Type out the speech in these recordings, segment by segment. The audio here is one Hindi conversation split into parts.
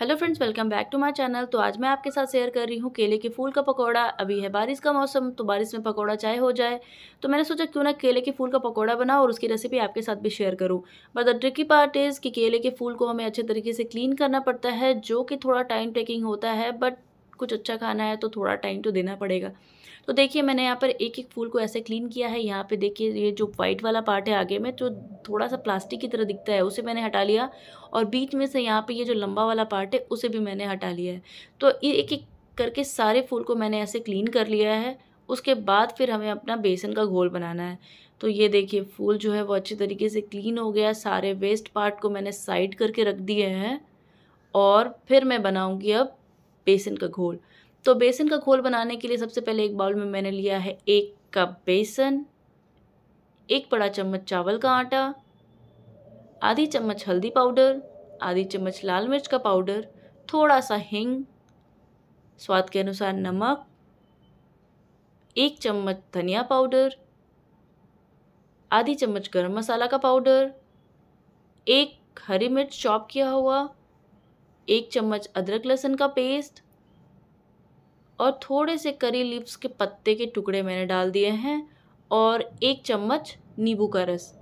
hello friends welcome back to my channel तो आज मैं आपके साथ शेयर कर रही हूँ केले के फूल का पकौड़ा अभी है बारिश का मौसम तो बारिश में पकौड़ा चाहे हो जाए तो मैंने सोचा क्यों ना केले के फूल का पकौड़ा बनाओ और उसकी रेसिपी आपके साथ भी शेयर करूँ but the tricky part is कि केले के फूल को हमें अच्छे तरीके से क्लीन करना पड़ता है जो कि थोड़ा टाइम टेकिंग होता है बट कुछ अच्छा खाना है तो थोड़ा टाइम तो देना पड़ेगा तो देखिए मैंने यहाँ पर एक एक फूल को ऐसे क्लीन किया है यहाँ पे देखिए ये जो वाइट वाला पार्ट है आगे में जो थोड़ा सा प्लास्टिक की तरह दिखता है उसे मैंने हटा लिया और बीच में से यहाँ पे ये जो लंबा वाला पार्ट है उसे भी मैंने हटा लिया है तो एक एक करके सारे फूल को मैंने ऐसे क्लीन कर लिया है उसके बाद फिर हमें अपना बेसन का घोल बनाना है तो ये देखिए फूल जो है वो अच्छे तरीके से क्लीन हो गया सारे वेस्ट पार्ट को मैंने साइड करके रख दिए हैं और फिर मैं बनाऊँगी अब बेसन का घोल तो बेसन का घोल बनाने के लिए सबसे पहले एक बाउल में मैंने लिया है एक कप बेसन एक बड़ा चम्मच चावल का आटा आधी चम्मच हल्दी पाउडर आधी चम्मच लाल मिर्च का पाउडर थोड़ा सा हिंग स्वाद के अनुसार नमक एक चम्मच धनिया पाउडर आधी चम्मच गरम मसाला का पाउडर एक हरी मिर्च चॉप किया हुआ एक चम्मच अदरक लहसुन का पेस्ट और थोड़े से करी लीव्स के पत्ते के टुकड़े मैंने डाल दिए हैं और एक चम्मच नींबू का रस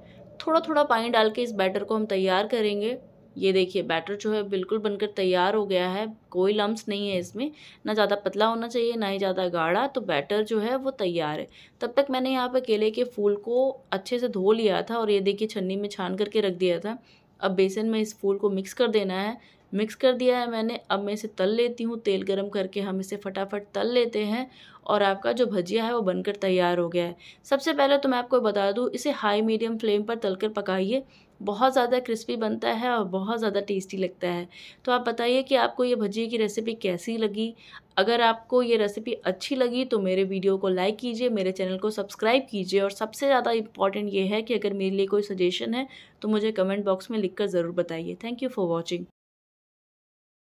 थोड़ा थोड़ा पानी डाल के इस बैटर को हम तैयार करेंगे ये देखिए बैटर जो है बिल्कुल बनकर तैयार हो गया है कोई लम्स नहीं है इसमें ना ज़्यादा पतला होना चाहिए ना ही ज़्यादा गाढ़ा तो बैटर जो है वो तैयार है तब तक मैंने यहाँ पर केले के फूल को अच्छे से धो लिया था और ये देखिए छन्नी में छान करके रख दिया था अब बेसन में इस फूल को मिक्स कर देना है मिक्स कर दिया है मैंने अब मैं इसे तल लेती हूँ तेल गरम करके हम इसे फटाफट तल लेते हैं और आपका जो भजिया है वो बनकर तैयार हो गया है सबसे पहले तो मैं आपको बता दूँ इसे हाई मीडियम फ्लेम पर तल कर पकाइए बहुत ज़्यादा क्रिस्पी बनता है और बहुत ज़्यादा टेस्टी लगता है तो आप बताइए कि आपको ये भजिए की रेसिपी कैसी लगी अगर आपको ये रेसिपी अच्छी लगी तो मेरे वीडियो को लाइक कीजिए मेरे चैनल को सब्सक्राइब कीजिए और सबसे ज़्यादा इंपॉर्टेंट ये है कि अगर मेरे लिए कोई सजेशन है तो मुझे कमेंट बॉक्स में लिखकर ज़रूर बताइए थैंक यू फॉर वॉचिंग